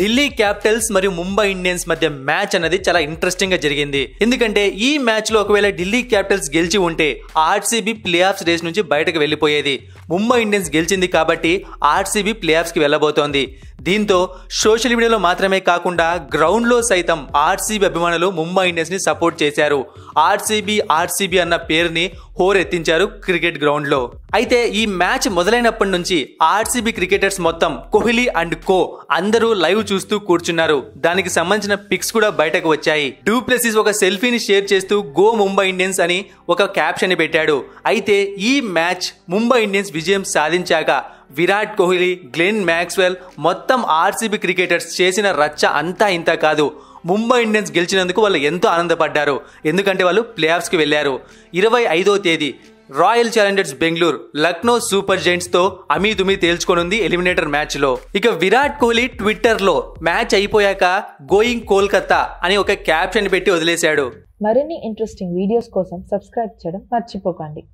Delhi Capitals మరియు Mumbai Indians మధ్య match అనేది చాలా ఇంట్రెస్టింగ్ గా జరిగింది ఎందుకంటే ఈ మ్యాచ్ లో ఒకవేళ ఢిల్లీ క్యాపిటల్స్ గెలిచి ఉంటే ఆర్సీబీ ప్లే ఆఫ్ రేస్ నుంచి బయటకు వెళ్లిపోయేది ముంబై ఇండియన్స్ గెలిచింది కాబట్టి ఆర్సీబీ ప్లే ఆఫ్స్ కి వెళ్ళబోతోంది దీంతో సోషల్ మీడియాలో మాత్రమే కాకుండా గ్రౌండ్లో సైతం ఆర్సీబీ అభిమానులు ముంబై ఇండియన్స్ ని సపోర్ట్ చేశారు ఆర్సీబీ ఆర్సీబీ అన్న పేరుని హోరెత్తించారు క్రికెట్ గ్రౌండ్లో అయితే ఈ మ్యాచ్ మొదలైనప్పటి నుంచి ఆర్సీబీ క్రికెటర్స్ మొత్తం కోహ్లీ అండ్ కో అందరూ లైవ్ చూస్తూ కూర్చున్నారు దానికి సంబంధించిన పిక్స్ కూడా బయటకు వచ్చాయి డూప్లెసిస్ ఒక సెల్ఫీని షేర్ చేస్తూ గో ముంబై ఇండియన్స్ అని ఒక క్యాప్షన్ పెట్టాడు అయితే ఈ మ్యాచ్ ముంబై ఇండియన్స్ విజయం సాధించాక విరాట్ కోహ్లీ గ్లెన్ మ్యాక్స్వెల్ మొత్తం ఆర్సీబీ క్రికెటర్స్ చేసిన రచ్చ అంతా ఇంత కాదు ముంబై ఇండియన్స్ గెలిచినందుకు వాళ్ళు ఎంతో ఆనందపడ్డారు ఎందుకంటే వాళ్ళు ప్లే ఆఫ్స్కి వెళ్ళారు ఇరవై ఐదో తేదీ Royal Challengers Bengaluru Lucknow Super Giants తో అమీదుమి తేల్చుకోనుంది ఎలిమినేటర్ మ్యాచ్ లో ఇక విరాట్ కోహ్లీ ట్విట్టర్ లో మ్యాచ్ అయిపోయాక గోయింగ్ కోల్కతా అని ఒక క్యాప్షన్ పెట్టి వదిలేశాడు మరిన్ని ఇంట్రెస్టింగ్ వీడియోస్ కోసం సబ్స్క్రైబ్ చేయడం మర్చిపోకండి